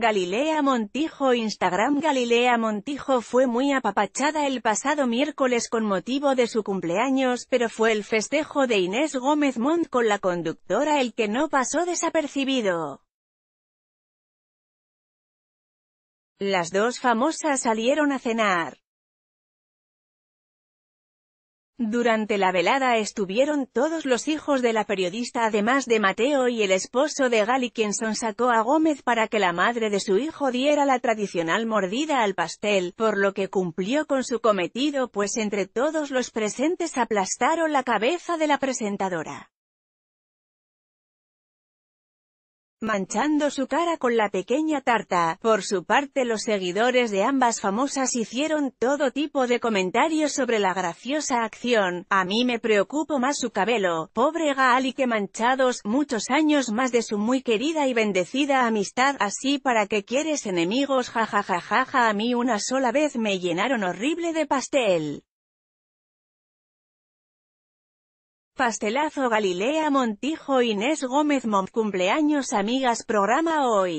Galilea Montijo Instagram Galilea Montijo fue muy apapachada el pasado miércoles con motivo de su cumpleaños, pero fue el festejo de Inés Gómez Mont con la conductora el que no pasó desapercibido. Las dos famosas salieron a cenar. Durante la velada estuvieron todos los hijos de la periodista además de Mateo y el esposo de Gali quien sacó a Gómez para que la madre de su hijo diera la tradicional mordida al pastel, por lo que cumplió con su cometido pues entre todos los presentes aplastaron la cabeza de la presentadora. manchando su cara con la pequeña tarta. Por su parte los seguidores de ambas famosas hicieron todo tipo de comentarios sobre la graciosa acción. A mí me preocupo más su cabello, pobre y que manchados, muchos años más de su muy querida y bendecida amistad, así para que quieres enemigos jajajajaja a mí una sola vez me llenaron horrible de pastel. Pastelazo Galilea Montijo Inés Gómez Mom Cumpleaños Amigas Programa Hoy